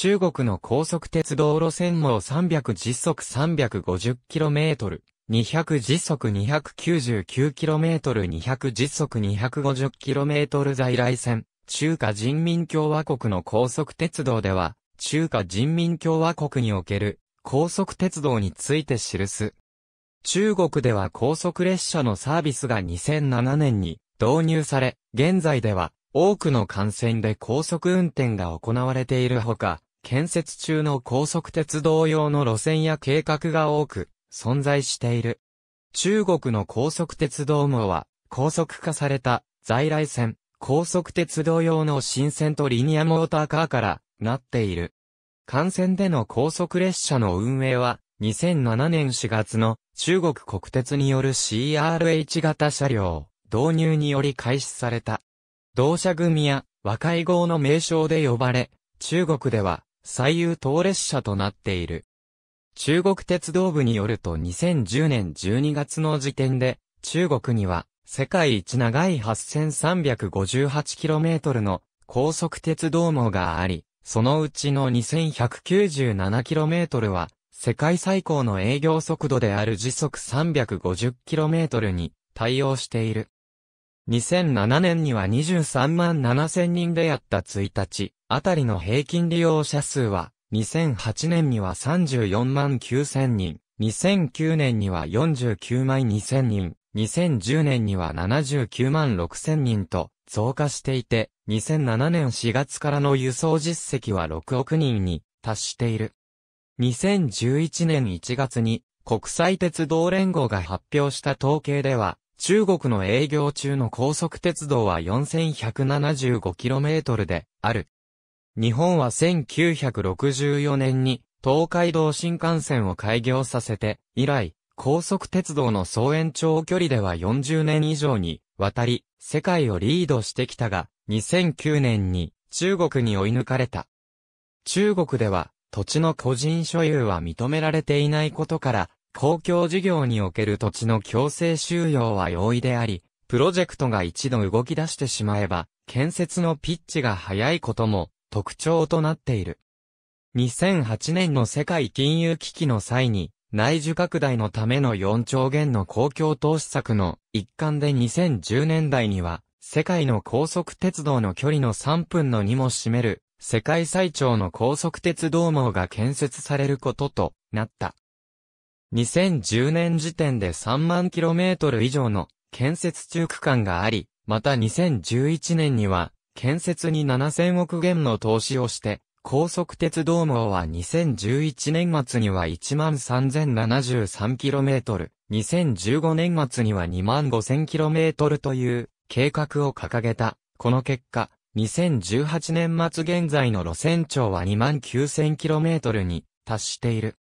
中国の高速鉄道路線網300時速 350km、200時速 299km200 時速 250km 在来線、中華人民共和国の高速鉄道では、中華人民共和国における高速鉄道について記す。中国では高速列車のサービスが2007年に導入され、現在では多くの幹線で高速運転が行われているほか、建設中の高速鉄道用の路線や計画が多く存在している。中国の高速鉄道網は高速化された在来線、高速鉄道用の新線とリニアモーターカーからなっている。幹線での高速列車の運営は2007年4月の中国国鉄による CRH 型車両導入により開始された。同社組や和解号の名称で呼ばれ、中国では最優等列車となっている。中国鉄道部によると2010年12月の時点で、中国には世界一長い 8358km の高速鉄道網があり、そのうちの 2197km は世界最高の営業速度である時速 350km に対応している。2007年には23万7千人であった1日、あたりの平均利用者数は、2008年には34万9千人、2009年には49万2千人、2010年には79万6千人と増加していて、2007年4月からの輸送実績は6億人に達している。2011年1月に国際鉄道連合が発表した統計では、中国の営業中の高速鉄道は 4175km である。日本は1964年に東海道新幹線を開業させて、以来、高速鉄道の総延長距離では40年以上にわたり、世界をリードしてきたが、2009年に中国に追い抜かれた。中国では、土地の個人所有は認められていないことから、公共事業における土地の強制収容は容易であり、プロジェクトが一度動き出してしまえば、建設のピッチが早いことも特徴となっている。2008年の世界金融危機の際に、内需拡大のための4兆元の公共投資策の一環で2010年代には、世界の高速鉄道の距離の3分の2も占める、世界最長の高速鉄道網が建設されることとなった。2010年時点で3万 km 以上の建設中区間があり、また2011年には建設に7000億元の投資をして、高速鉄道網は2011年末には 13,073km、2015年末には 25,000km という計画を掲げた。この結果、2018年末現在の路線長は 29,000km に達している。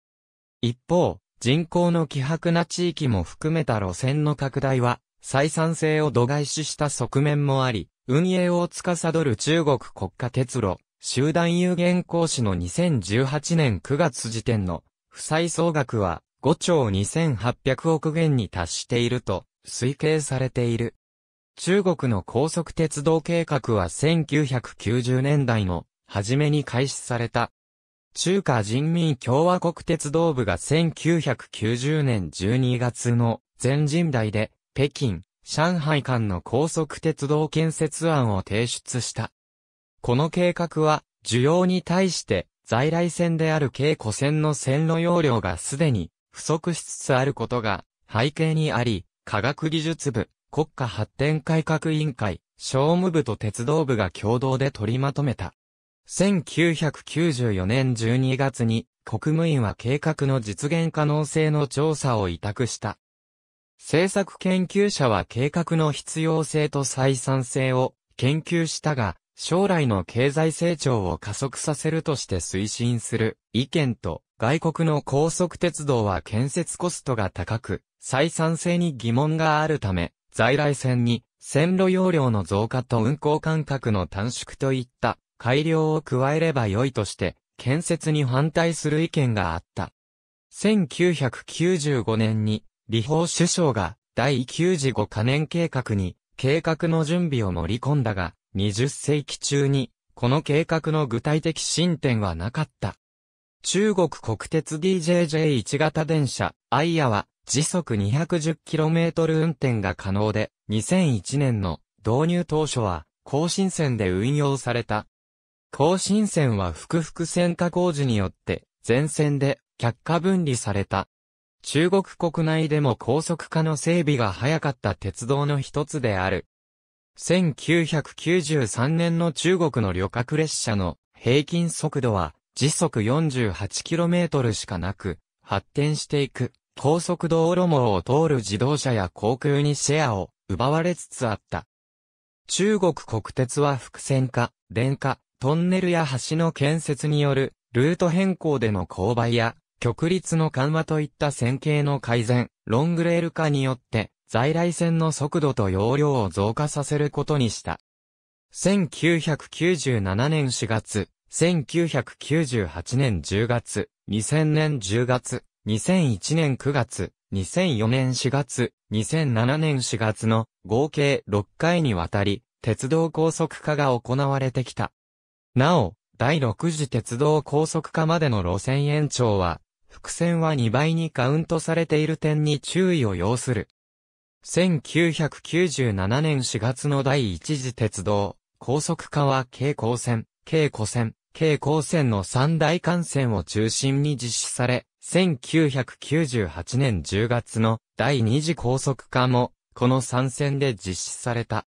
一方、人口の希薄な地域も含めた路線の拡大は、採算性を度外視した側面もあり、運営を司る中国国家鉄路、集団有限公司の2018年9月時点の、負債総額は5兆2800億元に達していると、推計されている。中国の高速鉄道計画は1990年代の初めに開始された中華人民共和国鉄道部が1990年12月の全人代で北京、上海間の高速鉄道建設案を提出した。この計画は需要に対して在来線である京古線の線路容量がすでに不足しつつあることが背景にあり、科学技術部、国家発展改革委員会、商務部と鉄道部が共同で取りまとめた。1994年12月に国務院は計画の実現可能性の調査を委託した。政策研究者は計画の必要性と採算性を研究したが、将来の経済成長を加速させるとして推進する意見と、外国の高速鉄道は建設コストが高く、採算性に疑問があるため、在来線に線路容量の増加と運行間隔の短縮といった改良を加えれば良いとして、建設に反対する意見があった。1995年に、李法首相が第9次5カ年計画に、計画の準備を盛り込んだが、20世紀中に、この計画の具体的進展はなかった。中国国鉄 DJJ1 型電車、アイアは、時速 210km 運転が可能で、2001年の導入当初は、更新線で運用された高新線は複々線化工事によって、全線で却下分離された。中国国内でも高速化の整備が早かった鉄道の一つである。1993年の中国の旅客列車の平均速度は時速 48km しかなく、発展していく高速道路網を通る自動車や航空にシェアを奪われつつあった。中国国鉄は複線化、電化、トンネルや橋の建設による、ルート変更での勾配や、極率の緩和といった線形の改善、ロングレール化によって、在来線の速度と容量を増加させることにした。1997年4月、1998年10月、2000年10月、2001年9月、2004年4月、2007年4月の合計6回にわたり、鉄道高速化が行われてきた。なお、第6次鉄道高速化までの路線延長は、伏線は2倍にカウントされている点に注意を要する。1997年4月の第一次鉄道、高速化は京高線、京湖線、京高線の三大幹線を中心に実施され、1998年10月の第二次高速化も、この3線で実施された。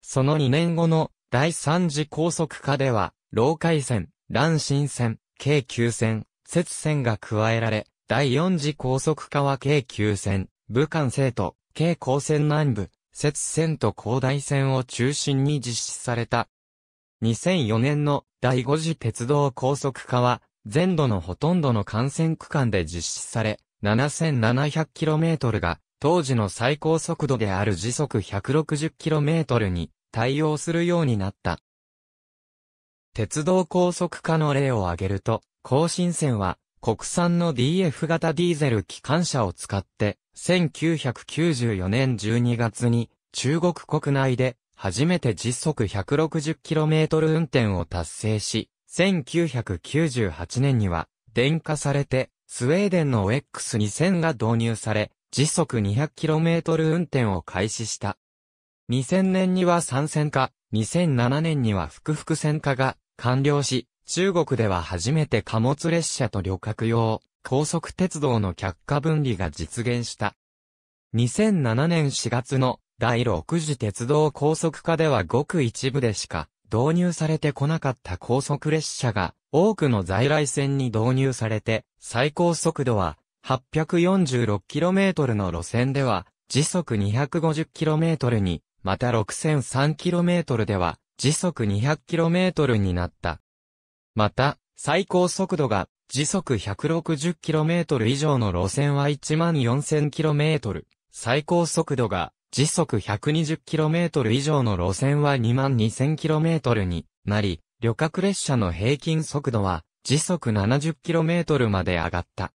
その2年後の第三次高速化では、老海線、乱新線、京急線、節線が加えられ、第四次高速化は京急線、武漢西都、京高線南部、節線と高台線を中心に実施された。2004年の第5次鉄道高速化は、全土のほとんどの幹線区間で実施され、7700km が当時の最高速度である時速 160km に対応するようになった。鉄道高速化の例を挙げると、更新線は国産の DF 型ディーゼル機関車を使って、1994年12月に中国国内で初めて時速 160km 運転を達成し、1998年には電化されてスウェーデンの X2000 が導入され、時速 200km 運転を開始した。2000年には参戦化、2007年には複々戦化が完了し、中国では初めて貨物列車と旅客用、高速鉄道の客貨分離が実現した。2007年4月の第6次鉄道高速化ではごく一部でしか導入されてこなかった高速列車が多くの在来線に導入されて最高速度は 846km の路線では時速 250km にまた 6003km では時速 200km になった。また、最高速度が時速 160km 以上の路線は 14000km、最高速度が時速 120km 以上の路線は 22000km になり、旅客列車の平均速度は時速 70km まで上がった。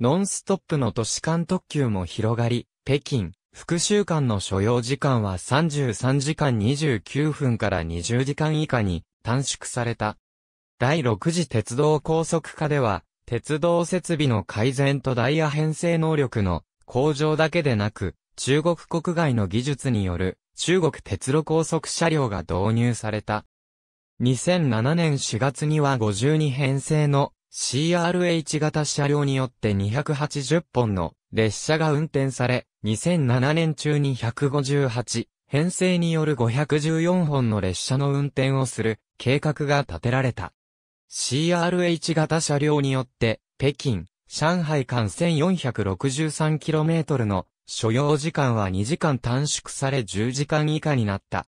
ノンストップの都市間特急も広がり、北京、復習間の所要時間は33時間29分から20時間以下に短縮された。第6次鉄道高速化では、鉄道設備の改善とダイヤ編成能力の向上だけでなく、中国国外の技術による中国鉄路高速車両が導入された。2007年4月には52編成の CRH 型車両によって280本の列車が運転され、2007年中に158、編成による514本の列車の運転をする計画が立てられた。CRH 型車両によって、北京、上海間 1463km の所要時間は2時間短縮され10時間以下になった。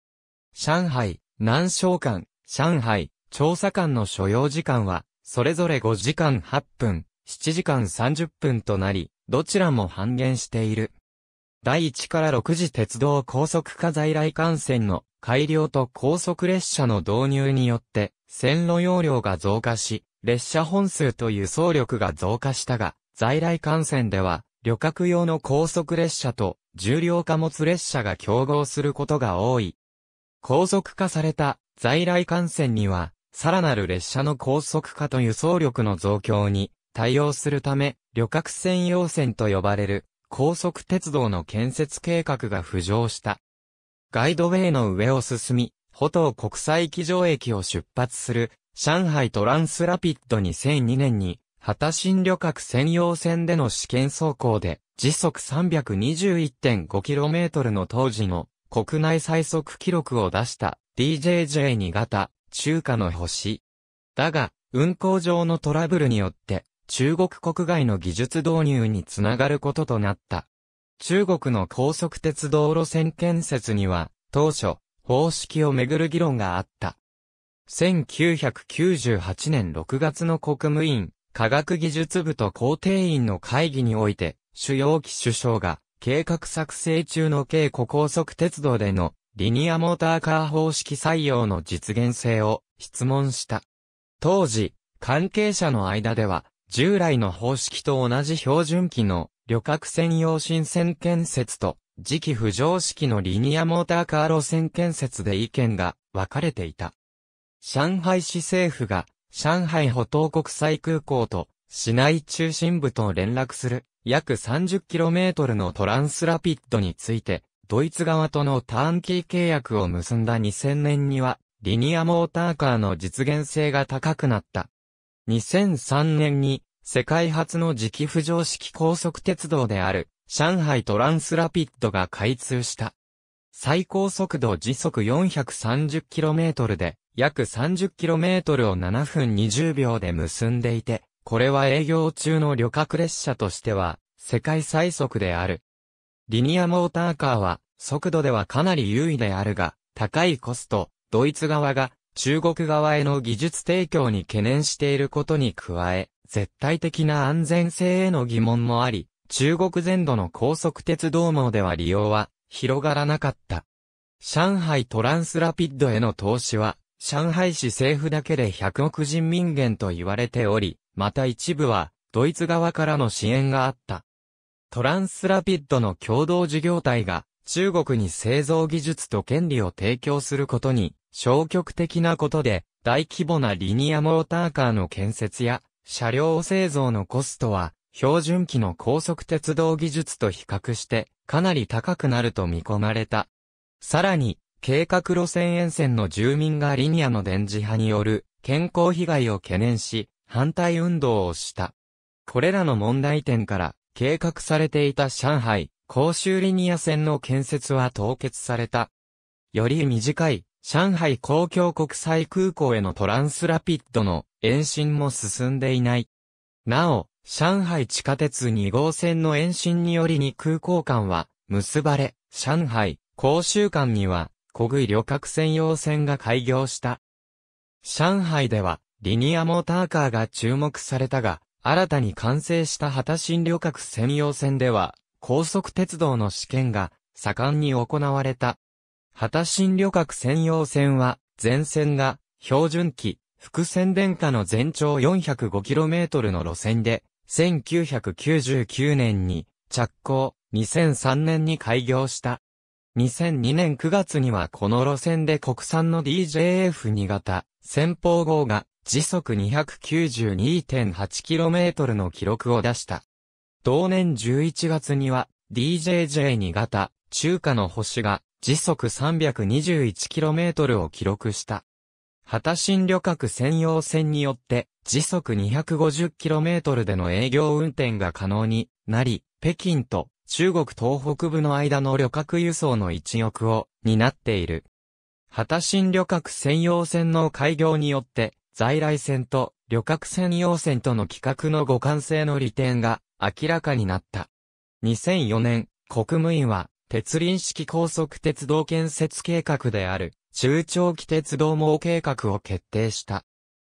上海、南昌間、上海、調査間の所要時間は、それぞれ5時間8分、7時間30分となり、どちらも半減している。第1から6次鉄道高速化在来幹線の改良と高速列車の導入によって、線路容量が増加し、列車本数と輸送力が増加したが、在来幹線では、旅客用の高速列車と重量貨物列車が競合することが多い。高速化された在来幹線には、さらなる列車の高速化と輸送力の増強に対応するため、旅客専用線と呼ばれる高速鉄道の建設計画が浮上した。ガイドウェイの上を進み、ホトー国際機場駅を出発する、上海トランスラピッド2002年に、旗新旅客専用線での試験走行で、時速 321.5km の当時の国内最速記録を出した DJJ2 型中華の星。だが、運行上のトラブルによって中国国外の技術導入につながることとなった。中国の高速鉄道路線建設には、当初、方式をめぐる議論があった。1998年6月の国務院、科学技術部と工程院の会議において、主要機首相が、計画作成中の稽古高速鉄道での、リニアモーターカー方式採用の実現性を質問した。当時、関係者の間では、従来の方式と同じ標準機の旅客専用新線建設と次期浮上式のリニアモーターカー路線建設で意見が分かれていた。上海市政府が上海歩東国際空港と市内中心部と連絡する約 30km のトランスラピッドについてドイツ側とのターンキー契約を結んだ2000年にはリニアモーターカーの実現性が高くなった2003年に世界初の磁気浮上式高速鉄道である上海トランスラピッドが開通した。最高速度時速 430km で約 30km を7分20秒で結んでいて、これは営業中の旅客列車としては世界最速である。リニアモーターカーは速度ではかなり優位であるが、高いコスト、ドイツ側が中国側への技術提供に懸念していることに加え、絶対的な安全性への疑問もあり、中国全土の高速鉄道網では利用は広がらなかった。上海トランスラピッドへの投資は、上海市政府だけで100億人民元と言われており、また一部は、ドイツ側からの支援があった。トランスラピッドの共同事業体が、中国に製造技術と権利を提供することに、消極的なことで、大規模なリニアモーターカーの建設や、車両製造のコストは、標準機の高速鉄道技術と比較して、かなり高くなると見込まれた。さらに、計画路線沿線の住民がリニアの電磁波による健康被害を懸念し、反対運動をした。これらの問題点から、計画されていた上海、公衆リニア線の建設は凍結された。より短い、上海公共国際空港へのトランスラピッドの延伸も進んでいない。なお、上海地下鉄2号線の延伸によりに空港間は結ばれ、上海、甲州間には、小食い旅客専用線が開業した。上海では、リニアモーターカーが注目されたが、新たに完成した旗新旅客専用線では、高速鉄道の試験が盛んに行われた。旗新旅客専用線は、全線が、標準機、福線電化の全長 405km の路線で、1999年に着工、2003年に開業した。2002年9月にはこの路線で国産の DJF2 型、先方号が時速 292.8km の記録を出した。同年11月には DJJ2 型、中華の星が時速 321km を記録した。旗新旅客専用線によって、時速 250km での営業運転が可能になり、北京と中国東北部の間の旅客輸送の一翼を担っている。旗新旅客専用線の開業によって、在来線と旅客専用線との規格の互換性の利点が明らかになった。2004年、国務院は鉄輪式高速鉄道建設計画である、中長期鉄道網計画を決定した。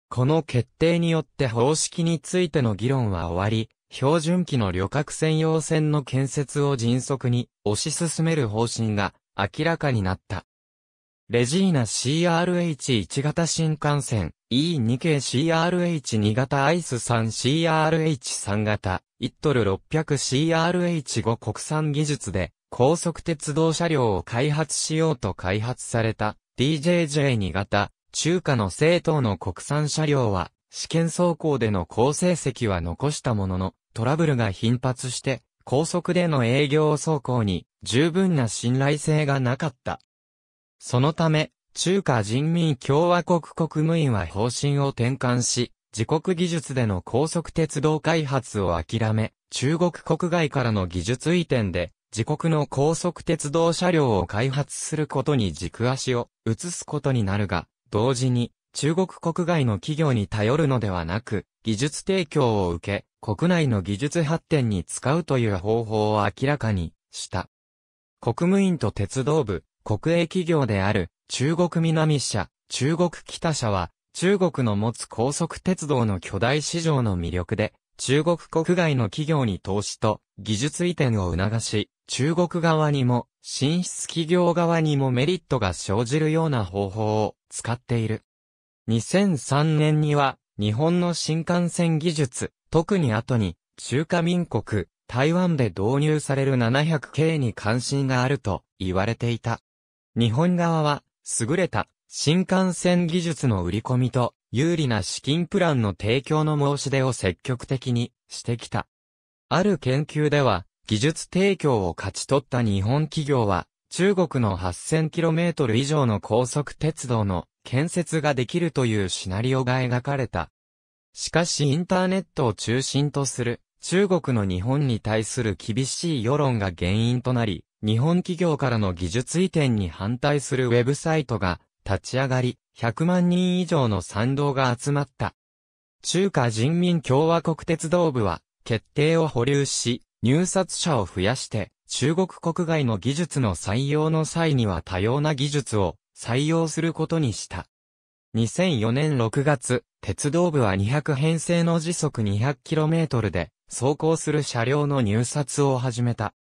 この決定によって方式についての議論は終わり、標準機の旅客専用線の建設を迅速に推し進める方針が明らかになった。レジーナ CRH1 型新幹線 E2 系 CRH2 型アイス 3CRH3 型1トル 600CRH5 国産技術で高速鉄道車両を開発しようと開発された DJJ2 型中華の正等の国産車両は試験走行での高成績は残したもののトラブルが頻発して高速での営業走行に十分な信頼性がなかった。そのため中華人民共和国国務院は方針を転換し自国技術での高速鉄道開発を諦め、中国国外からの技術移転で、自国の高速鉄道車両を開発することに軸足を移すことになるが、同時に中国国外の企業に頼るのではなく、技術提供を受け、国内の技術発展に使うという方法を明らかにした。国務院と鉄道部、国営企業である中国南社、中国北社は、中国の持つ高速鉄道の巨大市場の魅力で、中国国外の企業に投資と技術移転を促し、中国側にも、進出企業側にもメリットが生じるような方法を使っている。2003年には、日本の新幹線技術、特に後に、中華民国、台湾で導入される 700K に関心があると言われていた。日本側は、優れた新幹線技術の売り込みと有利な資金プランの提供の申し出を積極的にしてきた。ある研究では、技術提供を勝ち取った日本企業は、中国の 8000km 以上の高速鉄道の建設ができるというシナリオが描かれた。しかしインターネットを中心とする中国の日本に対する厳しい世論が原因となり、日本企業からの技術移転に反対するウェブサイトが立ち上がり、100万人以上の賛同が集まった。中華人民共和国鉄道部は、決定を保留し、入札者を増やして、中国国外の技術の採用の際には多様な技術を採用することにした。2004年6月、鉄道部は200編成の時速 200km で走行する車両の入札を始めた。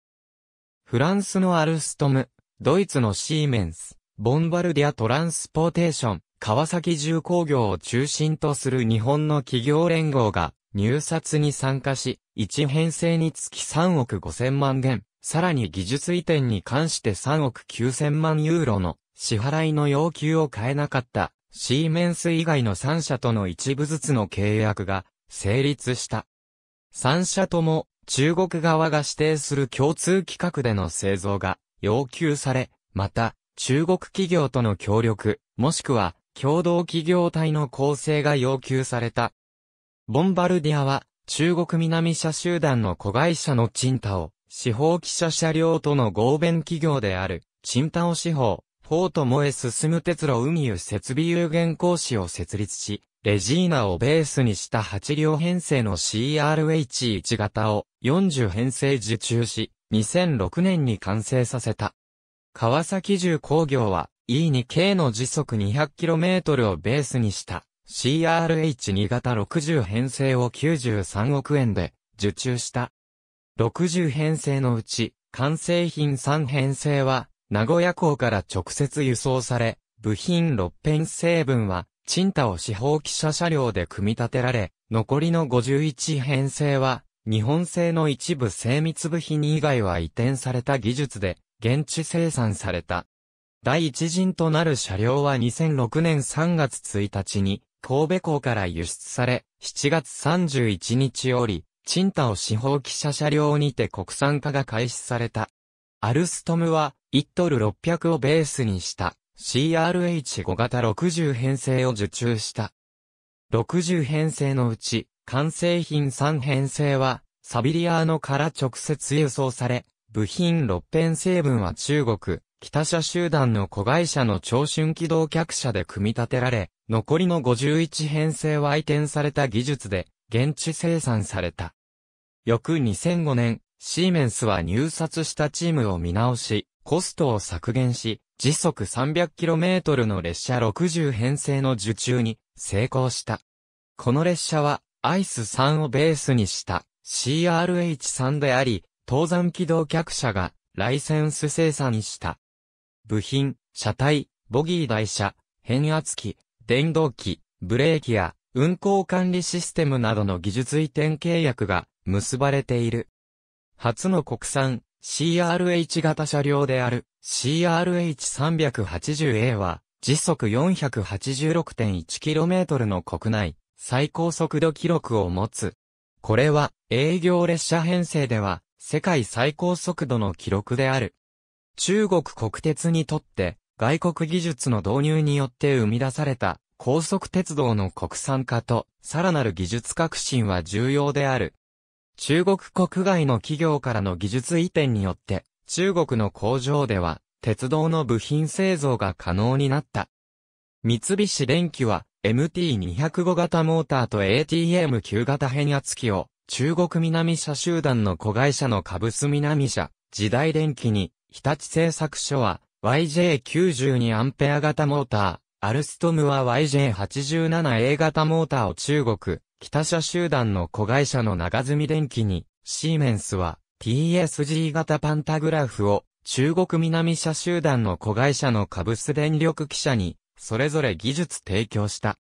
フランスのアルストム、ドイツのシーメンス、ボンバルディア・トランスポーテーション、川崎重工業を中心とする日本の企業連合が入札に参加し、1編成につき3億5千万元、さらに技術移転に関して3億9千万ユーロの支払いの要求を変えなかったシーメンス以外の3社との一部ずつの契約が成立した。3社とも中国側が指定する共通規格での製造が要求され、また中国企業との協力、もしくは共同企業体の構成が要求された。ボンバルディアは中国南社集団の子会社のチンタオ、司法記者車両との合弁企業である、チンタオ司法、フォートモへ進む鉄路運輸設備有限公司を設立し、レジーナをベースにした8両編成の CRH1 型を40編成受注し、2006年に完成させた。川崎重工業は E2K の時速 200km をベースにした CRH2 型60編成を93億円で受注した。60編成のうち完成品3編成は名古屋港から直接輸送され、部品6編成分は賃貸を四方記者車両で組み立てられ、残りの51編成は日本製の一部精密部品以外は移転された技術で現地生産された。第一陣となる車両は2006年3月1日に神戸港から輸出され、7月31日より、チンタオ司法記者車両にて国産化が開始された。アルストムは1トル600をベースにした CRH5 型60編成を受注した。60編成のうち、完成品3編成はサビリアーノから直接輸送され、部品六編成分は中国、北社集団の子会社の長春機動客車で組み立てられ、残りの51編成は移転された技術で、現地生産された。翌2005年、シーメンスは入札したチームを見直し、コストを削減し、時速 300km の列車60編成の受注に成功した。この列車はアイス3をベースにした CRH3 であり、登山機動客車がライセンス生産した。部品、車体、ボギー台車、変圧器、電動機、ブレーキや運行管理システムなどの技術移転契約が結ばれている。初の国産 CRH 型車両である CRH380A は時速 486.1km の国内最高速度記録を持つ。これは営業列車編成では世界最高速度の記録である。中国国鉄にとって、外国技術の導入によって生み出された高速鉄道の国産化と、さらなる技術革新は重要である。中国国外の企業からの技術移転によって、中国の工場では、鉄道の部品製造が可能になった。三菱電機は、MT205 型モーターと ATM9 型変圧器を中国南社集団の子会社の株ス南社、時代電機に、日立製作所は、YJ92 アンペア型モーター、アルストムは YJ87A 型モーターを中国、北社集団の子会社の長積電機に、シーメンスは TSG 型パンタグラフを中国南社集団の子会社の株ス電力記者に、それぞれ技術提供した。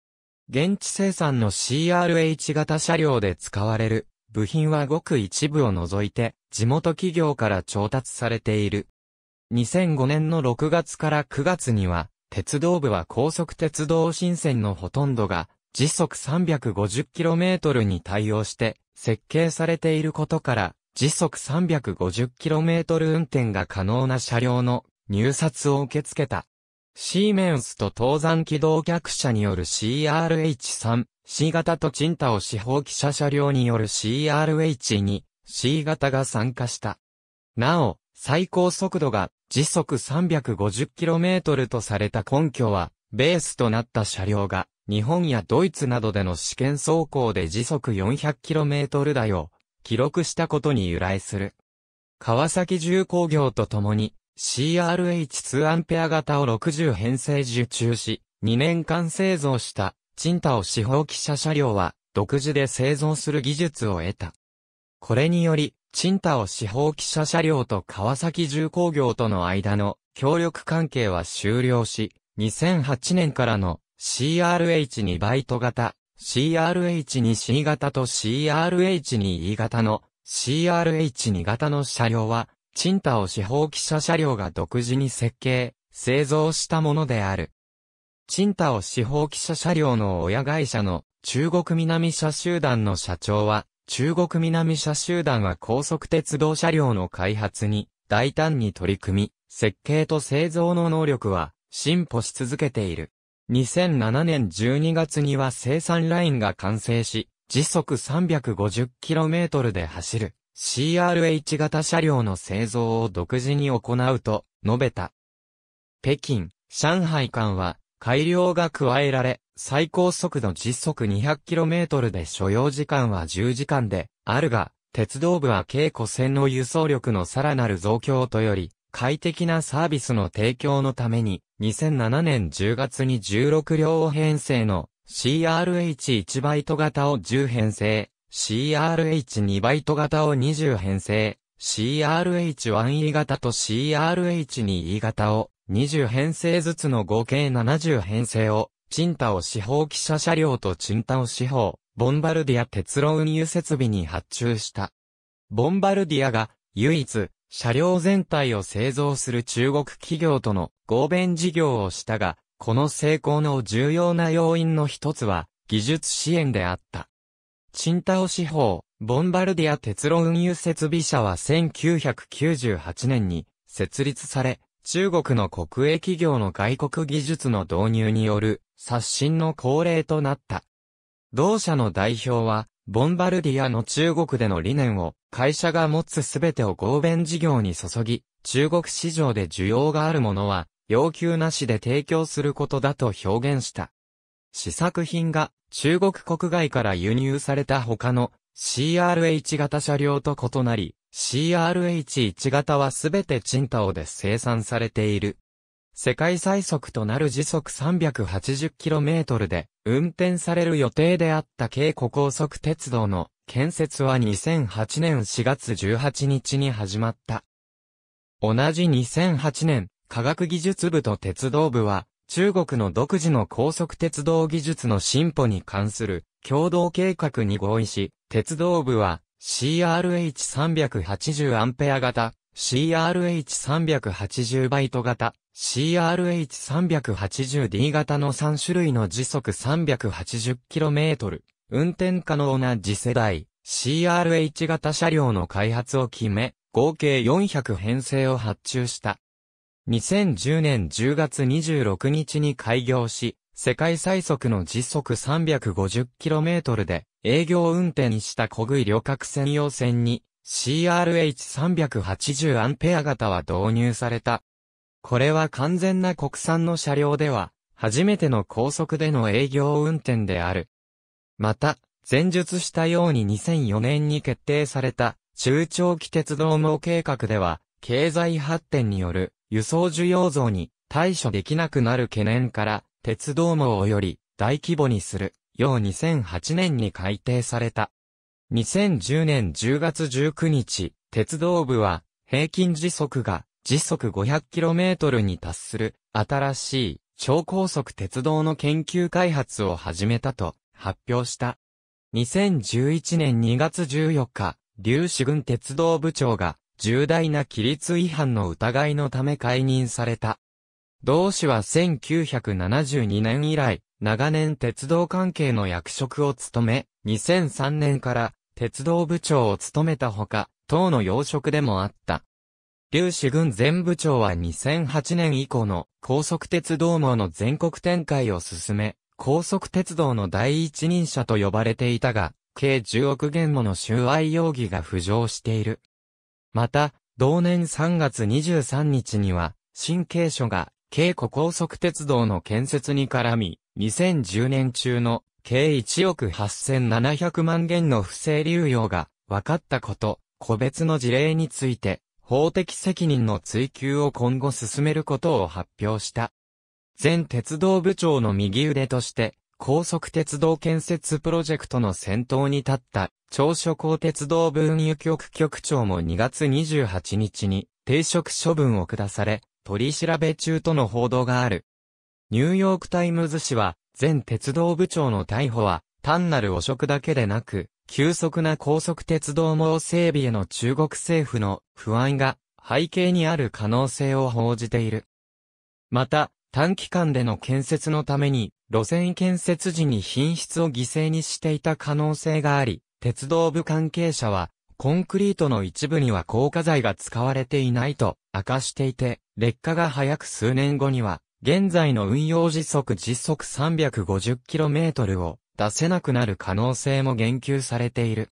現地生産の CRH 型車両で使われる部品はごく一部を除いて、地元企業から調達されている。2005年の6月から9月には、鉄道部は高速鉄道新線のほとんどが、時速 350km に対応して設計されていることから、時速 350km 運転が可能な車両の入札を受け付けた。シーメンスと東山機動客車による CRH3 C 型とチンタオ四方記者車両による CRH に C 型が参加した。なお、最高速度が時速 350km とされた根拠は、ベースとなった車両が、日本やドイツなどでの試験走行で時速 400km 台を記録したことに由来する。川崎重工業とともに CRH2 アンペア型を60編成受注し、2年間製造したチンタオ四方記者車両は独自で製造する技術を得た。これにより、チンタオ四方記者車両と川崎重工業との間の協力関係は終了し、2008年からの CRH2 バイト型、CRH2C 型と CRH2E 型の CRH2 型の車両は、チンタオ四方記者車両が独自に設計、製造したものである。チンタ司法記者車両の親会社の中国南車集団の社長は、中国南車集団は高速鉄道車両の開発に大胆に取り組み、設計と製造の能力は進歩し続けている。2007年12月には生産ラインが完成し、時速 350km で走る CRH 型車両の製造を独自に行うと述べた。北京、上海間は改良が加えられ、最高速度実速 200km で所要時間は10時間で、あるが、鉄道部は軽古線の輸送力のさらなる増強とより、快適なサービスの提供のために、2007年10月に16両編成の CRH1 バイト型を10編成、CRH2 バイト型を20編成、CRH1E 型と CRH2E 型を20編成ずつの合計70編成を、チンタオ司法記者車両とチンタオ司法、ボンバルディア鉄路運輸設備に発注した。ボンバルディアが、唯一、車両全体を製造する中国企業との合弁事業をしたが、この成功の重要な要因の一つは、技術支援であった。チンタオ司法、ボンバルディア鉄路運輸設備社は1998年に設立され、中国の国営企業の外国技術の導入による刷新の恒例となった。同社の代表は、ボンバルディアの中国での理念を会社が持つすべてを合弁事業に注ぎ、中国市場で需要があるものは要求なしで提供することだと表現した。試作品が中国国外から輸入された他の CRH 型車両と異なり、CRH1 型はすべてチンタオで生産されている。世界最速となる時速 380km で運転される予定であった京古高速鉄道の建設は2008年4月18日に始まった。同じ2008年、科学技術部と鉄道部は中国の独自の高速鉄道技術の進歩に関する共同計画に合意し、鉄道部は CRH380 アンペア型、CRH380 バイト型、CRH380D 型の3種類の時速 380km、運転可能な次世代、CRH 型車両の開発を決め、合計400編成を発注した。2010年10月26日に開業し、世界最速の時速 350km で営業運転した小食い旅客専用船に CRH380 アンペア型は導入された。これは完全な国産の車両では初めての高速での営業運転である。また、前述したように2004年に決定された中長期鉄道網計画では、経済発展による輸送需要増に対処できなくなる懸念から、鉄道網をより大規模にするよう2008年に改定された。2010年10月19日、鉄道部は平均時速が時速 500km に達する新しい超高速鉄道の研究開発を始めたと発表した。2011年2月14日、劉志軍鉄道部長が重大な規律違反の疑いのため解任された。同氏は1972年以来、長年鉄道関係の役職を務め、2003年から鉄道部長を務めたほか、党の要職でもあった。劉氏軍前部長は2008年以降の高速鉄道網の全国展開を進め、高速鉄道の第一人者と呼ばれていたが、計10億元もの収賄容疑が浮上している。また、同年3月23日には、新経書が京湖高速鉄道の建設に絡み、2010年中の計1億8700万元の不正流用が分かったこと、個別の事例について、法的責任の追及を今後進めることを発表した。前鉄道部長の右腕として、高速鉄道建設プロジェクトの先頭に立った、長所高鉄道分輸局局長も2月28日に停職処分を下され、取り調べ中との報道がある。ニューヨークタイムズ紙は、前鉄道部長の逮捕は、単なる汚職だけでなく、急速な高速鉄道網整備への中国政府の不安が背景にある可能性を報じている。また、短期間での建設のために、路線建設時に品質を犠牲にしていた可能性があり、鉄道部関係者は、コンクリートの一部には硬化剤が使われていないと明かしていて、劣化が早く数年後には、現在の運用時速時速 350km を出せなくなる可能性も言及されている。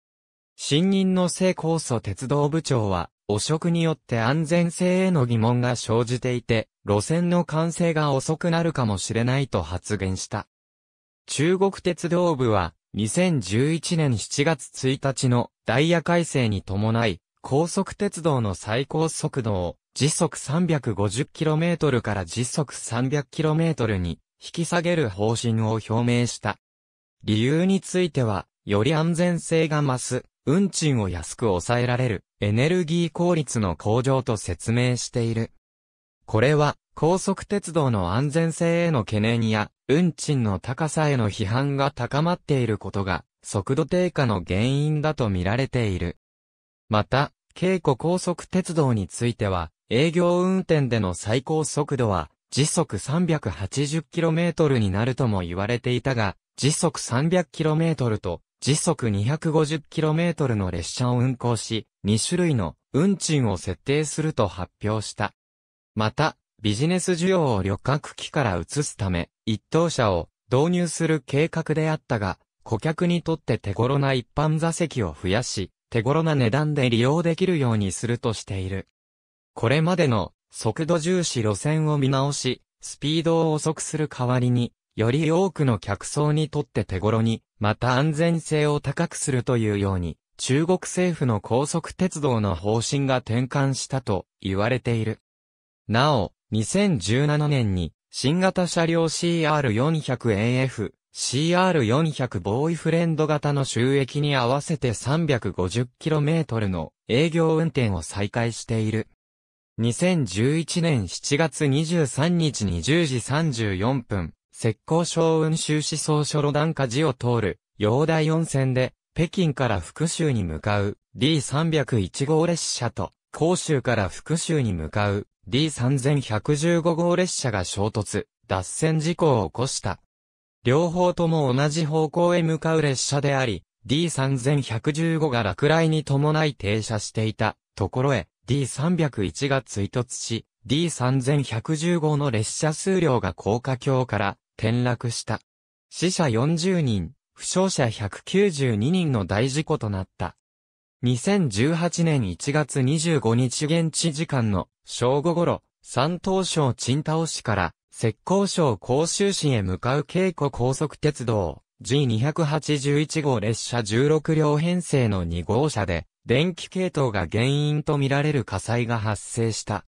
新任の成高素鉄道部長は、汚職によって安全性への疑問が生じていて、路線の完成が遅くなるかもしれないと発言した。中国鉄道部は、2011年7月1日のダイヤ改正に伴い、高速鉄道の最高速度を時速 350km から時速 300km に引き下げる方針を表明した。理由については、より安全性が増す、運賃を安く抑えられる、エネルギー効率の向上と説明している。これは、高速鉄道の安全性への懸念や、運賃の高さへの批判が高まっていることが、速度低下の原因だと見られている。また、京古高速鉄道については、営業運転での最高速度は時速 380km になるとも言われていたが、時速 300km と時速 250km の列車を運行し、2種類の運賃を設定すると発表した。また、ビジネス需要を旅客機から移すため、一等車を導入する計画であったが、顧客にとって手頃な一般座席を増やし、手頃な値段で利用できるようにするとしている。これまでの速度重視路線を見直し、スピードを遅くする代わりに、より多くの客層にとって手頃に、また安全性を高くするというように、中国政府の高速鉄道の方針が転換したと言われている。なお、2017年に新型車両 CR400AF、CR400 ボーイフレンド型の収益に合わせて 350km の営業運転を再開している。2011年7月23日に10時34分、石膏省運州市総書路段下寺を通る、陽大温泉で、北京から福州に向かう D301 号列車と、広州から福州に向かう D3115 号列車が衝突、脱線事故を起こした。両方とも同じ方向へ向かう列車であり、D3115 が落雷に伴い停車していたところへ、D301 が追突し、D3115 の列車数量が高架橋から転落した。死者40人、負傷者192人の大事故となった。2018年1月25日現地時間の正午頃、山東省陳島市から浙江省甲州市へ向かう稽古高速鉄道 G281 号列車16両編成の2号車で電気系統が原因とみられる火災が発生した。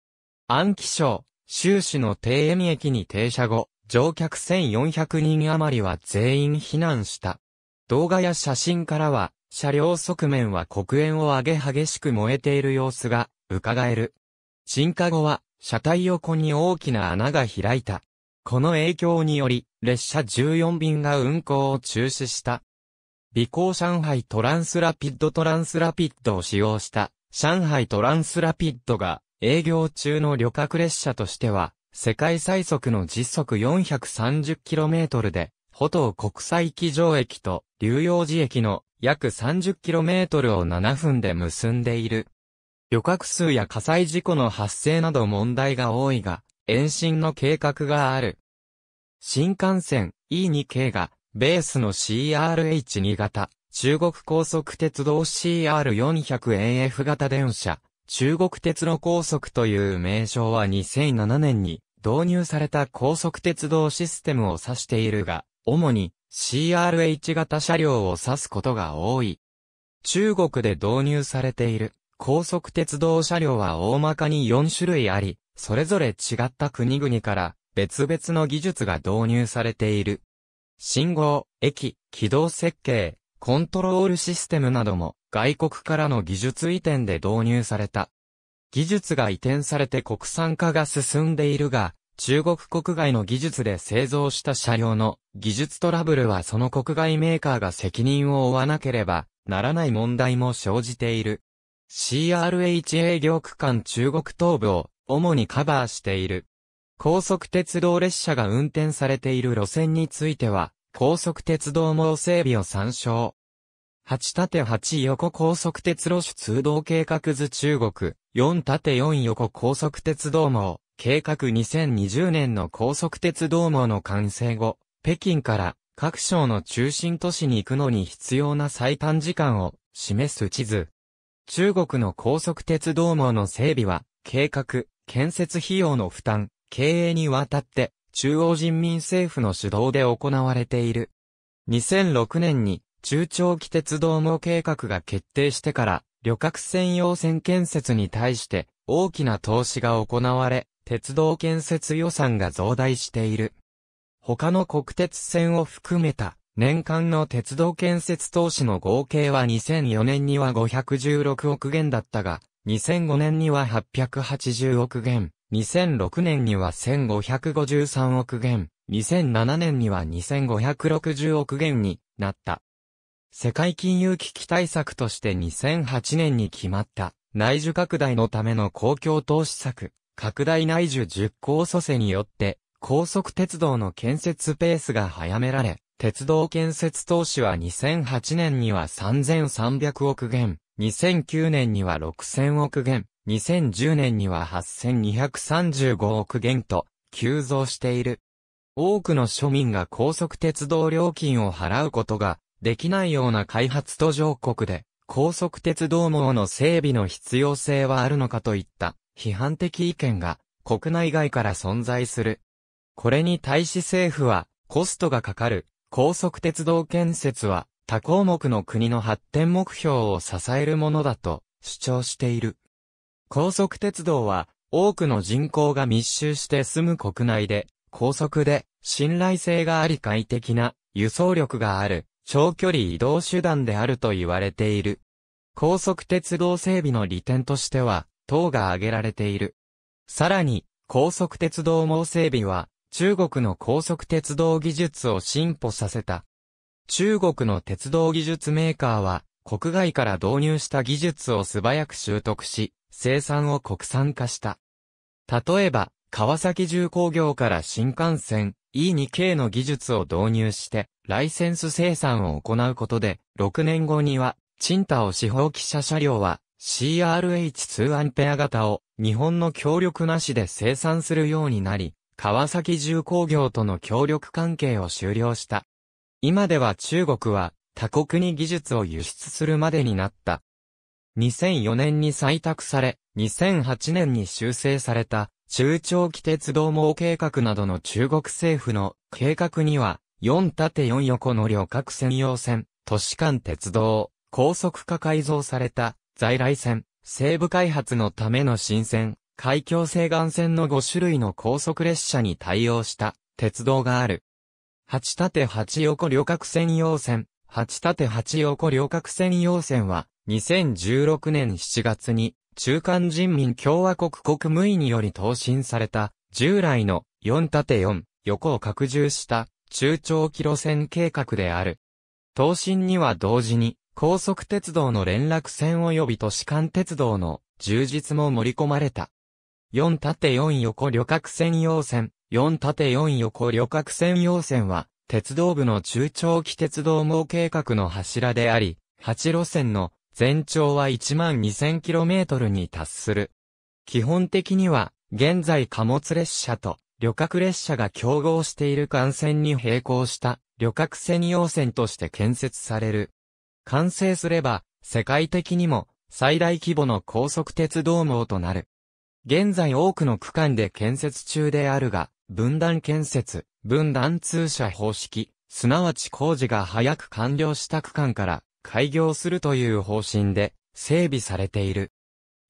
安徽省、州市の定園駅に停車後、乗客1400人余りは全員避難した。動画や写真からは、車両側面は黒煙を上げ激しく燃えている様子が、伺える。鎮火後は、車体横に大きな穴が開いた。この影響により、列車14便が運行を中止した。尾行上海トランスラピッドトランスラピッドを使用した上海トランスラピッドが営業中の旅客列車としては世界最速の時速 430km で歩道国際機場駅と流用寺駅の約 30km を7分で結んでいる。旅客数や火災事故の発生など問題が多いが、延伸の計画がある。新幹線 E2 系がベースの CRH2 型、中国高速鉄道 CR400AF 型電車、中国鉄路高速という名称は2007年に導入された高速鉄道システムを指しているが、主に CRH 型車両を指すことが多い。中国で導入されている高速鉄道車両は大まかに4種類あり、それぞれ違った国々から別々の技術が導入されている。信号、駅、軌道設計、コントロールシステムなども外国からの技術移転で導入された。技術が移転されて国産化が進んでいるが、中国国外の技術で製造した車両の技術トラブルはその国外メーカーが責任を負わなければならない問題も生じている。CRH 営業区間中国東部を主にカバーしている。高速鉄道列車が運転されている路線については、高速鉄道網整備を参照。8縦8横高速鉄路主通道計画図中国、4縦4横高速鉄道網、計画2020年の高速鉄道網の完成後、北京から各省の中心都市に行くのに必要な最短時間を示す地図。中国の高速鉄道網の整備は、計画、建設費用の負担、経営にわたって、中央人民政府の主導で行われている。2006年に、中長期鉄道網計画が決定してから、旅客専用線建設に対して、大きな投資が行われ、鉄道建設予算が増大している。他の国鉄線を含めた、年間の鉄道建設投資の合計は2004年には516億元だったが、2005年には880億元。2006年には1553億元、2007年には2560億元になった。世界金融危機対策として2008年に決まった内需拡大のための公共投資策、拡大内需実行蘇生によって高速鉄道の建設ペースが早められ、鉄道建設投資は2008年には3300億元、2009年には6000億元、2010年には8235億元と、急増している。多くの庶民が高速鉄道料金を払うことができないような開発途上国で、高速鉄道網の整備の必要性はあるのかといった批判的意見が国内外から存在する。これに対し政府はコストがかかる高速鉄道建設は多項目の国の発展目標を支えるものだと主張している。高速鉄道は、多くの人口が密集して住む国内で、高速で、信頼性があり快適な、輸送力がある、長距離移動手段であると言われている。高速鉄道整備の利点としては、等が挙げられている。さらに、高速鉄道網整備は、中国の高速鉄道技術を進歩させた。中国の鉄道技術メーカーは、国外から導入した技術を素早く習得し、生産を国産化した。例えば、川崎重工業から新幹線 E2 k の技術を導入して、ライセンス生産を行うことで、6年後には、チンタオ法記者。車車両は CRH2 アンペア型を日本の協力なしで生産するようになり、川崎重工業との協力関係を終了した。今では中国は他国に技術を輸出するまでになった2004年に採択され、2008年に修正された中長期鉄道網計画などの中国政府の計画には、4縦4横の旅客専用線、都市間鉄道、高速化改造された在来線、西部開発のための新線、海峡西岸線の5種類の高速列車に対応した鉄道がある。8縦8横旅客専用線、8縦8横旅客専用線は2016年7月に、中間人民共和国国務委により答申された、従来の4縦4、横を拡充した中長期路線計画である。答申には同時に、高速鉄道の連絡線及び都市間鉄道の充実も盛り込まれた。4縦4横旅客専用線、4縦4横旅客専用線は、鉄道部の中長期鉄道網計画の柱であり、8路線の全長は 12000km に達する。基本的には、現在貨物列車と旅客列車が競合している幹線に並行した旅客専用線として建設される。完成すれば、世界的にも最大規模の高速鉄道網となる。現在多くの区間で建設中であるが、分断建設、分断通車方式、すなわち工事が早く完了した区間から開業するという方針で整備されている。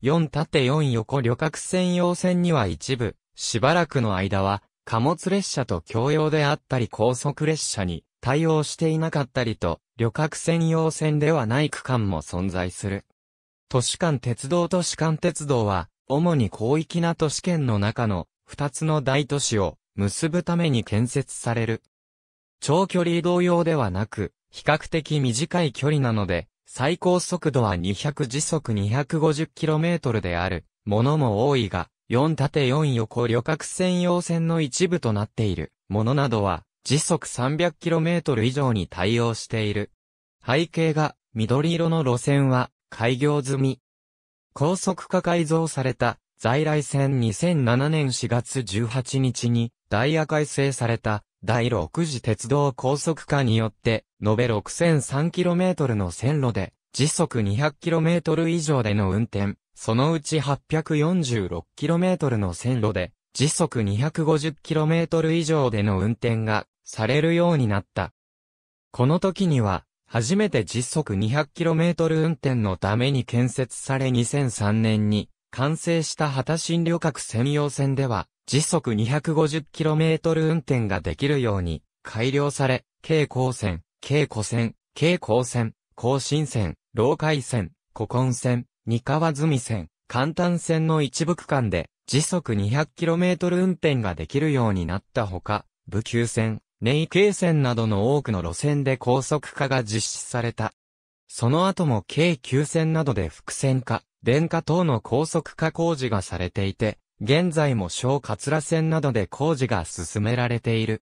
4縦4横旅客専用線には一部、しばらくの間は貨物列車と共用であったり高速列車に対応していなかったりと、旅客専用線ではない区間も存在する。都市間鉄道都市間鉄道は、主に広域な都市圏の中の2つの大都市を結ぶために建設される。長距離移動用ではなく、比較的短い距離なので、最高速度は200時速 250km である、ものも多いが、4縦4横旅客専用線の一部となっている、ものなどは、時速 300km 以上に対応している。背景が、緑色の路線は、開業済み。高速化改造された、在来線2007年4月18日に、ダイヤ改正された、第6次鉄道高速化によって、延べ 6003km の線路で、時速 200km 以上での運転、そのうち 846km の線路で、時速 250km 以上での運転がされるようになった。この時には、初めて時速 200km 運転のために建設され2003年に完成した畑新旅客専用線では、時速 250km 運転ができるように改良され、軽光線、軽古線、軽光線、高新線、老海線、古今線、三河住線、簡単線の一部区間で時速 200km 運転ができるようになったほか、武急線、霊京線などの多くの路線で高速化が実施された。その後も京急線などで複線化、電化等の高速化工事がされていて、現在も小桂線などで工事が進められている。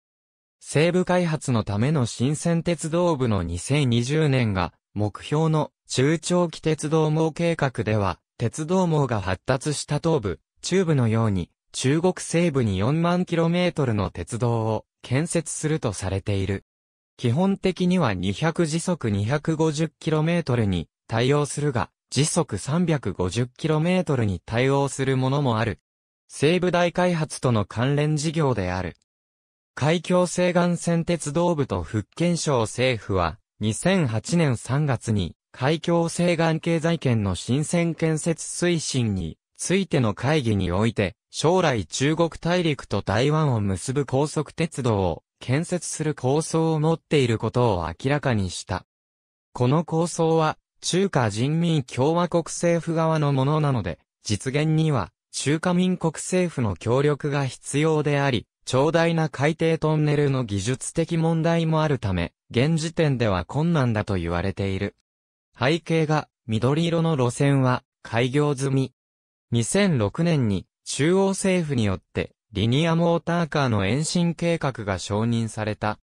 西部開発のための新線鉄道部の2020年が目標の中長期鉄道網計画では、鉄道網が発達した東部、中部のように中国西部に4万キロメートルの鉄道を建設するとされている。基本的には200時速2 5 0トルに対応するが、時速3 5 0トルに対応するものもある。西部大開発との関連事業である。海峡西岸線鉄道部と福建省政府は、2008年3月に、海峡西岸経済圏の新線建設推進についての会議において、将来中国大陸と台湾を結ぶ高速鉄道を建設する構想を持っていることを明らかにした。この構想は、中華人民共和国政府側のものなので、実現には中華民国政府の協力が必要であり、長大な海底トンネルの技術的問題もあるため、現時点では困難だと言われている。背景が、緑色の路線は、開業済み。2006年に、中央政府によって、リニアモーターカーの延伸計画が承認された。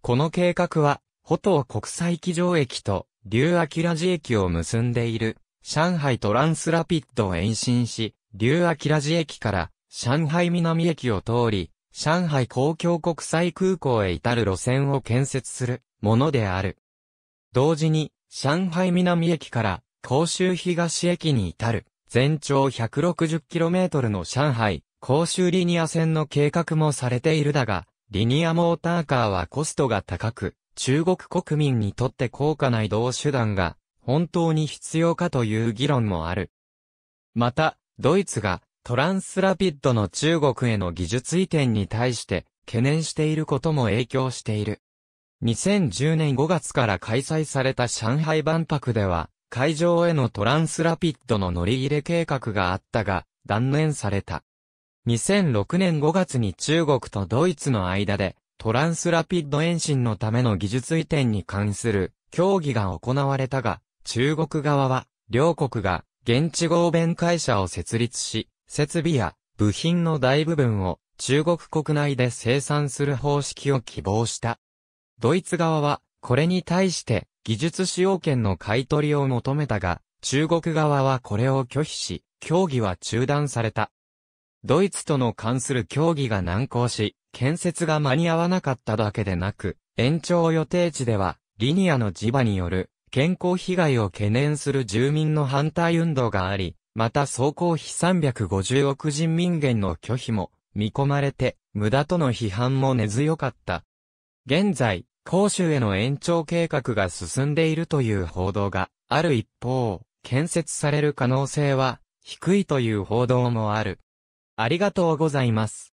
この計画は、ホトー国際機場駅と、竜明寺駅を結んでいる。上海トランスラピッドを延伸し、竜明寺駅から上海南駅を通り、上海公共国際空港へ至る路線を建設するものである。同時に、上海南駅から甲州東駅に至る全長 160km の上海甲州リニア線の計画もされているだが、リニアモーターカーはコストが高く、中国国民にとって高価な移動手段が本当に必要かという議論もある。また、ドイツがトランスラピッドの中国への技術移転に対して懸念していることも影響している。2010年5月から開催された上海万博では、会場へのトランスラピッドの乗り入れ計画があったが、断念された。2006年5月に中国とドイツの間で、トランスラピッド延伸のための技術移転に関する協議が行われたが、中国側は、両国が現地合弁会社を設立し、設備や部品の大部分を中国国内で生産する方式を希望した。ドイツ側は、これに対して技術使用権の買い取りを求めたが、中国側はこれを拒否し、協議は中断された。ドイツとの関する協議が難航し、建設が間に合わなかっただけでなく、延長予定地では、リニアの磁場による健康被害を懸念する住民の反対運動があり、また総工費350億人民元の拒否も見込まれて、無駄との批判も根強かった。現在、公衆への延長計画が進んでいるという報道がある一方、建設される可能性は低いという報道もある。ありがとうございます。